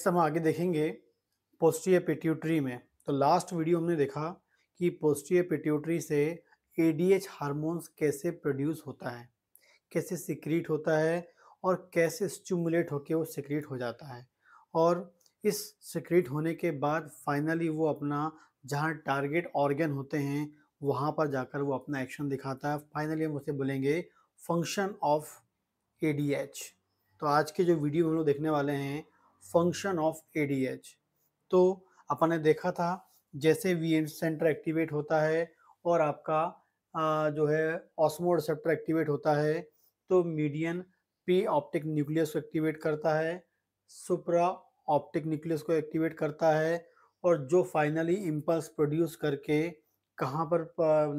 next हम आगे देखेंगे पोस्टियर पिट्यूटरी में तो लास्ट वीडियो हमने देखा कि पोस्टियर पिट्यूटरी से एच हारमोन्स कैसे प्रोड्यूस होता है कैसे सिक्रीट होता है और कैसे स्टिमुलेट होकर वो सिक्रीट हो जाता है और इस सिक्रीट होने के बाद फाइनली वो अपना जहाँ टारगेट ऑर्गन होते हैं वहाँ पर जाकर वो अपना एक्शन दिखाता है फाइनली हम उसे बोलेंगे function of A D H तो आज के जो वीडियो हम लोग देखने वाले हैं फंक्शन ऑफ एडीएच तो अपन ने देखा था जैसे वी सेंटर एक्टिवेट होता है और आपका आ, जो है ऑस्मो रिसेप्टर एक्टिवेट होता है तो मीडियन पी ऑप्टिक न्यूक्लियस को एक्टिवेट करता है सुप्रा ऑप्टिक न्यूक्लियस को एक्टिवेट करता है और जो फाइनली इम्पल्स प्रोड्यूस करके कहाँ पर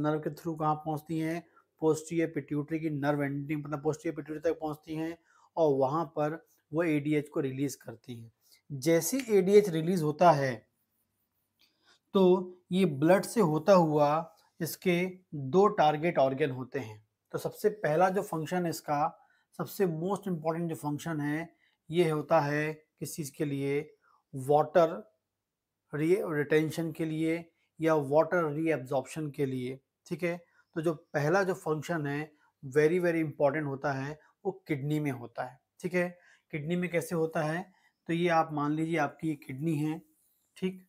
नर्व के थ्रू कहाँ पहुँचती हैं पोस्टियर पिट्यूटरी की नर्व एंडिंग मतलब पोस्टियर पिट्यूटरी तक पहुँचती हैं और वहाँ पर वो एडीएच को रिलीज करती है जैसे एडीएच रिलीज होता है तो ये ब्लड से होता हुआ इसके दो टारगेट ऑर्गन होते हैं तो सबसे पहला जो फंक्शन है इसका सबसे मोस्ट इम्पॉर्टेंट जो फंक्शन है ये होता है किस चीज़ के लिए वाटर रिटेंशन के लिए या वाटर रीएब्जॉर्प्शन के लिए ठीक है तो जो पहला जो फंक्शन है वेरी वेरी इंपॉर्टेंट होता है वो किडनी में होता है ठीक है किडनी में कैसे होता है तो ये आप मान लीजिए आपकी ये किडनी है ठीक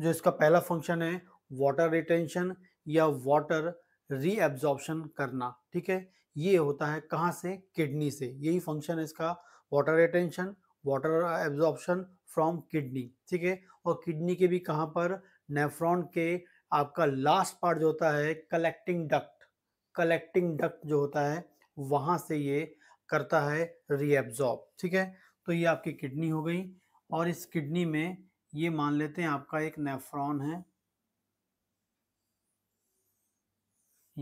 जो इसका पहला फंक्शन है वाटर रिटेंशन या वाटर रीएब्जॉर्प्शन करना ठीक है ये होता है कहाँ से किडनी से यही फंक्शन है इसका water retention water absorption from kidney ठीक है और किडनी के भी कहाँ पर नेफ्रॉन के आपका लास्ट पार्ट जो होता है कलेक्टिंग डक्ट कलेक्टिंग डक्ट जो होता है वहाँ से ये करता है रीएब्जॉर्ब ठीक है तो ये आपकी किडनी हो गई और इस किडनी में ये मान लेते हैं आपका एक नेफ्रॉन है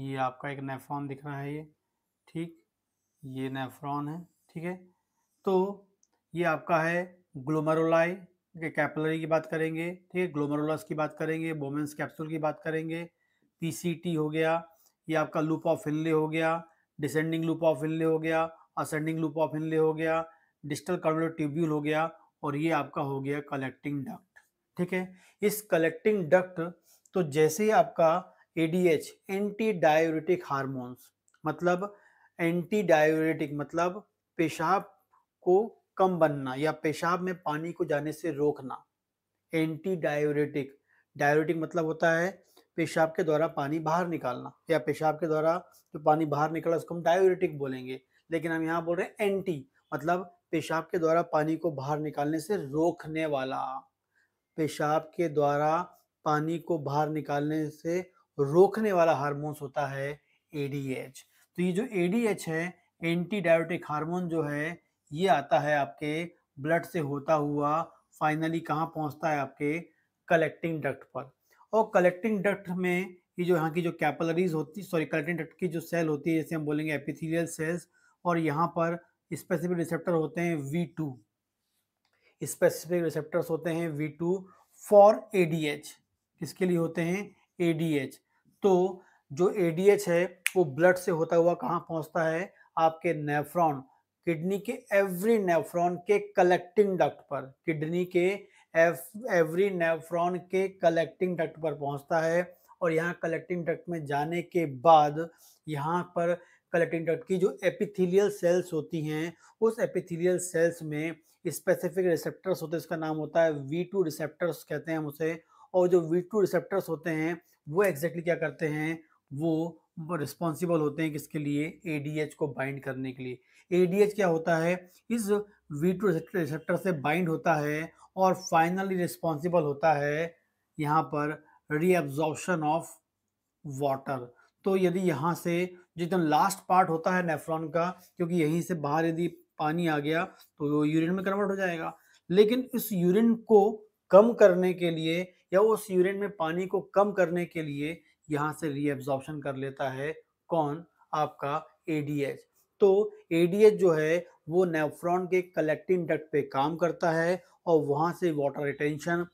ये आपका एक नेफ्रॉन दिख रहा है ये ठीक ये नेफ्रॉन है ठीक है तो ये आपका है ग्लोमरोलाई कैपलरी की बात करेंगे ठीक है ग्लोमरोलस की बात करेंगे बोमेंस कैप्सूल की बात करेंगे पीसीटी हो गया ये आपका लूप ऑफ हिनले हो गया डिसेंडिंग लूप ऑफ हिनले हो गया असेंडिंग लूप ऑफ इनले हो गया डिस्टल कार्बोलो ट्यूब्यूल हो गया और ये आपका हो गया कलेक्टिंग डक्ट ठीक है इस कलेक्टिंग डक्ट तो जैसे ही आपका एडीएच एंटी डायोरेटिक हारमोन्स मतलब एंटी डायोरेटिक मतलब पेशाब को कम बनना या पेशाब में पानी को जाने से रोकना एंटी डायोरेटिक डायोरेटिक मतलब होता है पेशाब के द्वारा पानी बाहर निकालना या पेशाब के द्वारा जो पानी बाहर निकला उसको हम डायोरेटिक बोलेंगे लेकिन हम यहाँ बोल रहे हैं एंटी मतलब पेशाब के द्वारा पानी को बाहर निकालने से रोकने वाला पेशाब के द्वारा पानी को बाहर निकालने से रोकने वाला हार्मोन्स होता है एडीएच तो ये जो एडीएच है एंटी डायोटिक हार्मोन जो है ये आता है आपके ब्लड से होता हुआ फाइनली कहाँ पहुँचता है आपके कलेक्टिंग डक्ट पर और कलेक्टिंग डक्ट में ये जो यहाँ की जो कैपलरीज होती सॉरी कलेक्टिंग डक्ट की जो सेल होती है जैसे हम बोलेंगे एपिथीलियल सेल्स और यहाँ पर स्पेसिफिक रिसेप्टर होते हैं वी टू स्पेसिफिक रिसेप्टर्स होते हैं V two for A D H किसके लिए होते हैं ए डी एच तो जो ए डी एच है वो ब्लड से होता हुआ कहाँ पहुँचता है आपके नेफ्रॉन किडनी के एवरी नेफ्रॉन के कलेक्टिंग डक्ट पर किडनी के एवरी नेफ्रॉन के कलेक्टिंग डक्ट पर पहुंचता है और यहाँ कलेक्टिंग डक्ट में जाने के बाद यहाँ पर कलेक्टिंग डक्ट की जो एपिथेलियल सेल्स होती हैं उस एपिथेलियल सेल्स में स्पेसिफिक रिसेप्टर्स होते हैं इसका नाम होता है वी टू रिसेप्टर्स कहते हैं हम उसे और जो वी टू रिसेप्टर्स होते हैं वो एग्जैक्टली क्या करते हैं वो रिस्पॉन्सिबल होते हैं किसके लिए ए को बाइंड करने के लिए ए क्या होता है इस वी टू रिसेप्टर से बाइंड होता है और फाइनली रिस्पॉन्सिबल होता है यहाँ पर रीअब्जॉर्बशन ऑफ वाटर तो यदि यहाँ से जो एकदम लास्ट पार्ट होता है नेफ्रॉन का क्योंकि यहीं से बाहर यदि पानी आ गया तो वो यूरिन में कन्वर्ट हो जाएगा लेकिन इस यूरिन को कम करने के लिए या उस यूरिन में पानी को कम करने के लिए यहाँ से रीएब्जॉर्प्शन कर लेता है कौन आपका एच तो एच जो है वो नेफ्रॉन के कलेक्टिंग डक्ट पे काम करता है और वहाँ से वाटर रिटेंशन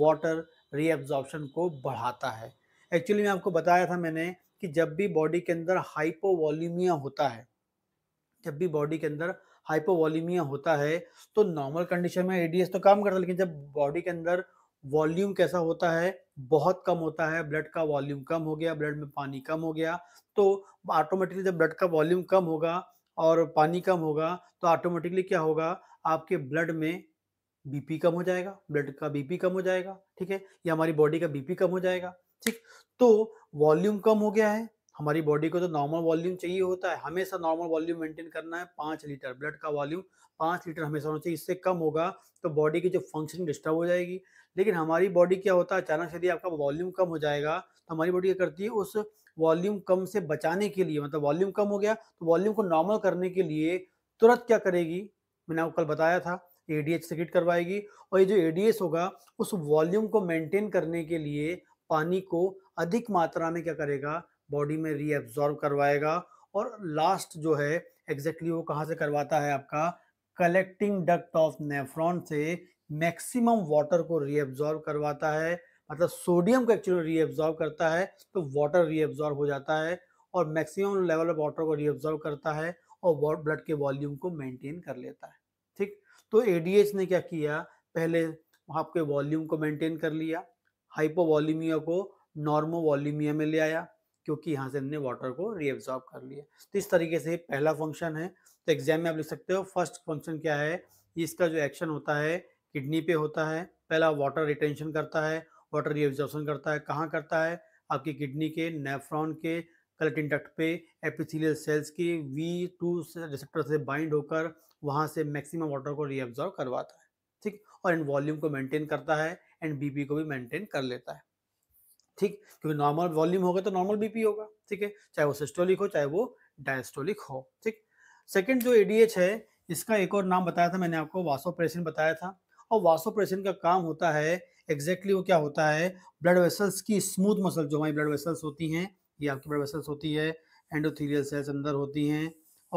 वाटर रीएब्जॉर्प्शन को बढ़ाता है एक्चुअली मैं आपको बताया था मैंने कि जब भी बॉडी के अंदर हाइपोवॉल्यूमिया होता है जब भी बॉडी के अंदर हाइपोवॉल्यूमिया होता है तो नॉर्मल कंडीशन में एडीएस तो काम करता है लेकिन जब बॉडी के अंदर वॉल्यूम कैसा होता है बहुत कम होता है ब्लड का वॉल्यूम कम हो गया ब्लड में पानी कम हो गया तो ऑटोमेटिकली जब ब्लड का वॉल्यूम कम होगा और पानी कम होगा तो ऑटोमेटिकली क्या होगा आपके ब्लड में बीपी कम हो जाएगा ब्लड का बीपी कम हो जाएगा ठीक है या हमारी बॉडी का बीपी कम हो जाएगा ठीक तो वॉल्यूम कम हो गया है हमारी बॉडी को तो नॉर्मल वॉल्यूम चाहिए होता है हमेशा नॉर्मल वॉल्यूम मेंटेन करना है पाँच लीटर ब्लड का वॉल्यूम पाँच लीटर हमेशा होना चाहिए इससे कम होगा तो बॉडी की जो फंक्शन डिस्टर्ब हो जाएगी लेकिन हमारी बॉडी क्या होता है अचानक यदि आपका वॉल्यूम कम हो जाएगा तो हमारी बॉडी क्या करती है उस वॉल्यूम कम से बचाने के लिए मतलब वॉल्यूम कम हो गया तो वॉल्यूम को नॉर्मल करने के लिए तुरंत क्या करेगी मैंने आपको कल बताया था एडीएच डी करवाएगी और ये जो एडीएस होगा उस वॉल्यूम को मेंटेन करने के लिए पानी को अधिक मात्रा में क्या करेगा बॉडी में रीअब्जॉर्व करवाएगा और लास्ट जो है एग्जैक्टली exactly वो कहाँ से करवाता है आपका कलेक्टिंग डक्ट ऑफ नेफ्रॉन से मैक्सिमम वाटर को रीअब्जॉर्व करवाता है मतलब सोडियम को एक्चुअली रीअब्जॉर्व करता है तो वाटर रीअब्जॉर्व हो जाता है और मैक्सिमम लेवल ऑफ वाटर को रीअब्जॉर्व करता है और ब्लड के वॉल्यूम को मेंटेन कर लेता है ठीक तो एडीएच ने क्या किया पहले आपके वॉल्यूम को मेंटेन कर लिया हाइपोवॉल्यूमिया को नॉर्मोवॉल्यूमिया में ले आया क्योंकि यहाँ से हमने वाटर को रीअब्जॉर्ब कर लिया तो इस तरीके से पहला फंक्शन है तो एग्जाम में आप लिख सकते हो फर्स्ट फंक्शन क्या है इसका जो एक्शन होता है किडनी पे होता है पहला वाटर रिटेंशन करता है वाटर रीअब्जॉर्प्शन करता है कहाँ करता है आपकी किडनी के नेफ्रॉन के कलेक्टिन डक्ट पे एपिथेलियल सेल्स के वी टू रिसेप्टर से बाइंड होकर वहाँ से मैक्सिमम वाटर को रीअब्जॉर्व करवाता है ठीक और इन वॉल्यूम को मेंटेन करता है एंड बीपी को भी मेंटेन कर लेता है ठीक क्योंकि नॉर्मल वॉल्यूम होगा तो नॉर्मल बीपी होगा ठीक है चाहे वो सिस्टोलिक हो चाहे वो डायस्टोलिक हो ठीक सेकेंड जो एडीएच है इसका एक और नाम बताया था मैंने आपको वासोप्रेसिन बताया था और वासोप्रेसिन का काम होता है एग्जैक्टली exactly वो क्या होता है ब्लड वेसल्स की स्मूथ मसल जो हमारी ब्लड वेसल्स होती हैं ये आपकी ब्लड वेसल्स होती है एंडोथीलियल सेल्स अंदर होती हैं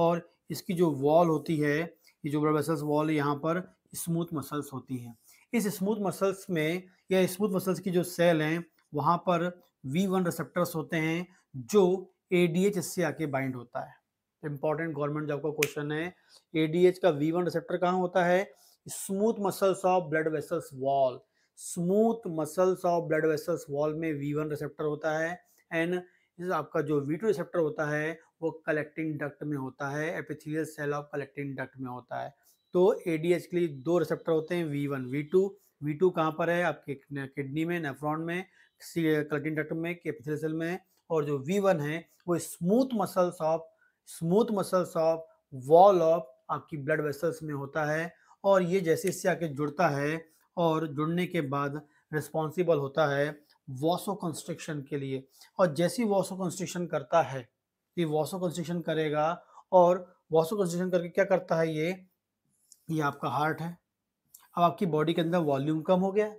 और इसकी जो वॉल होती है ये जो ब्लड वेसल्स वॉल यहाँ पर स्मूथ मसल्स होती हैं इस स्मूथ मसल्स में या स्मूथ मसल्स की जो सेल हैं वहाँ पर वी वन रिसेप्टर्स होते हैं जो ए डी एच इससे आके बाइंड होता है इंपॉर्टेंट गवर्नमेंट जॉब का क्वेश्चन है ए डी एच का वी वन रिसेप्टर कहाँ होता है smooth muscles of blood vessels wall smooth muscles of blood vessels wall में वी वन रिसेप्टर होता है एंड आपका जो वी टू रिसेप्टर होता है वो कलेक्टिंग डक्ट में होता है epithelial cell of collecting duct में होता है तो ए के लिए दो रिसेप्टर होते हैं V one V two V two कहाँ पर है आपके किडनी में नेफ्रॉन में कल्टिन डक्ट में कैपिथल सेल में और जो वी वन है वो smooth muscles of smooth muscles of wall of आपकी ब्लड वेसल्स में होता है और ये जैसे इससे आके जुड़ता है और जुड़ने के बाद रिस्पॉन्सिबल होता है वॉसो कंस्ट्रक्शन के लिए और जैसे वॉसो कंस्ट्रक्शन करता है ये वॉसो कंस्ट्रक्शन करेगा और वॉसो कंस्ट्रक्शन करके क्या करता है ये ये आपका हार्ट है अब आपकी बॉडी के अंदर वॉल्यूम कम हो गया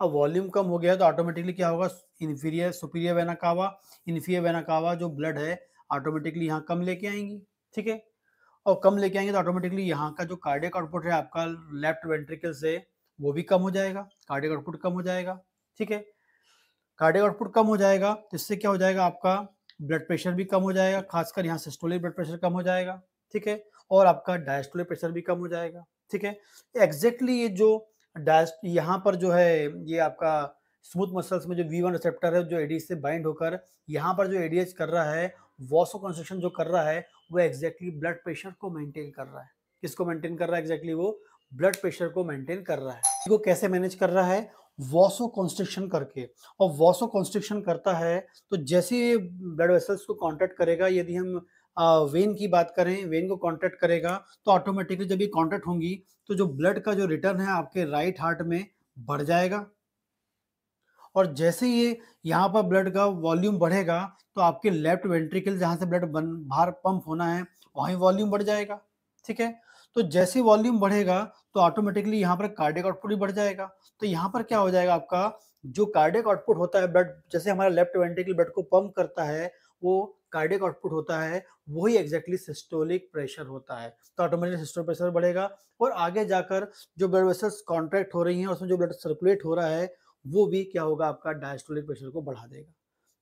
अब वॉल्यूम कम हो गया तो ऑटोमेटिकली क्या होगा inferior superior vena cava inferior vena cava जो ब्लड है ऑटोमेटिकली यहाँ कम लेके आएंगी ठीक है और कम लेके आएंगे तो ऑटोमेटिकली यहाँ का जो कार्डियक आउटपुट है आपका लेफ्ट वेंट्रिकल से वो भी कम हो जाएगा कार्डियक आउटपुट कम हो जाएगा ठीक है कार्डियक आउटपुट कम हो जाएगा तो इससे क्या हो जाएगा आपका ब्लड प्रेशर भी कम हो जाएगा खासकर यहाँ सिस्टोलिक ब्लड प्रेशर कम हो जाएगा ठीक है और आपका डायस्टोलिक प्रेशर भी कम हो जाएगा ठीक है एग्जैक्टली ये जो डायस्ट यहाँ पर जो है ये आपका स्मूथ मसल्स में जो वी वन रिसेप्टर है जो एडीएच से बाइंड होकर यहाँ पर जो एडीएच कर रहा है वॉसो कंस्ट्रक्शन जो कर रहा है वो एग्जैक्टली ब्लड प्रेशर को मेंटेन कर रहा है किसको मेंटेन कर रहा है एग्जैक्टली वो ब्लड प्रेशर को मेंटेन कर रहा है इसको कैसे मैनेज कर रहा है वॉसो कॉन्स्ट्रिक्शन करके और वॉसो कॉन्स्ट्रिक्शन करता है तो जैसे ब्लड वेसल्स को कॉन्टेक्ट करेगा यदि हम वेन की बात करें वेन को कांटेक्ट करेगा तो ऑटोमेटिकली जब ये कांटेक्ट होंगी तो जो ब्लड का जो रिटर्न है आपके राइट हार्ट में बढ़ जाएगा और जैसे ये यहाँ पर ब्लड का वॉल्यूम बढ़ेगा तो आपके लेफ्ट वेंट्रिकल जहाँ से ब्लड बन बाहर पंप होना है वहीं वॉल्यूम बढ़ जाएगा ठीक है तो जैसे वॉल्यूम बढ़ेगा तो ऑटोमेटिकली यहाँ पर कार्डियक आउटपुट भी बढ़ जाएगा तो यहाँ पर क्या हो जाएगा आपका जो कार्डियक आउटपुट होता है ब्लड जैसे हमारा लेफ्ट वेंट्रिकल ब्लड को पंप करता है वो कार्डिक आउटपुट होता है वही एग्जैक्टली सिस्टोलिक प्रेशर होता है तो ऑटोमेटिक सिस्टोलिक प्रेशर बढ़ेगा और आगे जाकर जो ब्लड वेसल्स कॉन्ट्रैक्ट हो रही हैं उसमें जो ब्लड सर्कुलेट हो रहा है वो भी क्या होगा आपका डायस्टोलिक प्रेशर को बढ़ा देगा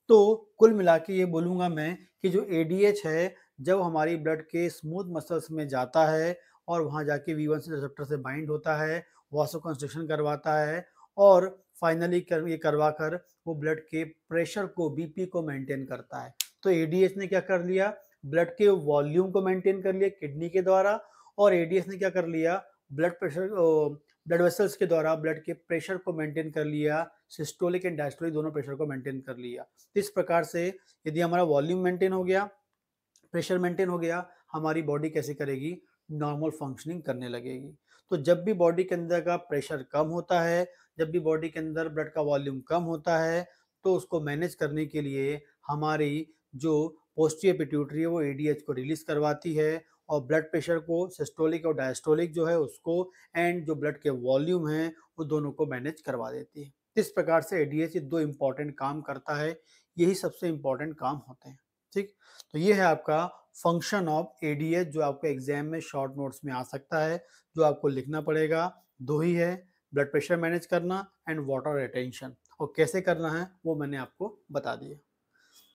तो कुल मिला के ये बोलूँगा मैं कि जो ए है जब हमारी ब्लड के स्मूथ मसल्स में जाता है और वहाँ जाके वी वन रिसेप्टर से बाइंड होता है वॉसो कंस्ट्रक्शन करवाता है और फाइनली कर ये करवा कर वो ब्लड के प्रेशर को बीपी को मेंटेन करता है तो एडीएस ने क्या कर लिया ब्लड के वॉल्यूम को मेंटेन कर लिया किडनी के द्वारा और एडीएस ने क्या कर लिया ब्लड प्रेशर ब्लड वेसल्स के द्वारा ब्लड के प्रेशर को मेंटेन कर लिया सिस्टोलिक एंड डायस्टोलिक दोनों प्रेशर को मेंटेन कर लिया तो इस प्रकार से यदि हमारा वॉल्यूम मेंटेन हो गया प्रेशर मेंटेन हो गया हमारी बॉडी कैसे करेगी नॉर्मल फंक्शनिंग करने लगेगी तो जब भी बॉडी के अंदर का प्रेशर कम होता है जब भी बॉडी के अंदर ब्लड का वॉल्यूम कम होता है तो उसको मैनेज करने के लिए हमारी जो पोस्टियर पिट्यूटरी है वो एडीएच को रिलीज करवाती है और ब्लड प्रेशर को सिस्टोलिक और डायस्टोलिक जो है उसको एंड जो ब्लड के वॉल्यूम है वो दोनों को मैनेज करवा देती है इस प्रकार से एडीएच दो इम्पॉर्टेंट काम करता है यही सबसे इम्पॉर्टेंट काम होते हैं ठीक तो ये है आपका फंक्शन ऑफ एडीएच जो आपको एग्जाम में शॉर्ट नोट्स में आ सकता है जो आपको लिखना पड़ेगा दो ही है ब्लड प्रेशर मैनेज करना एंड वाटर रिटेंशन और कैसे करना है वो मैंने आपको बता दिया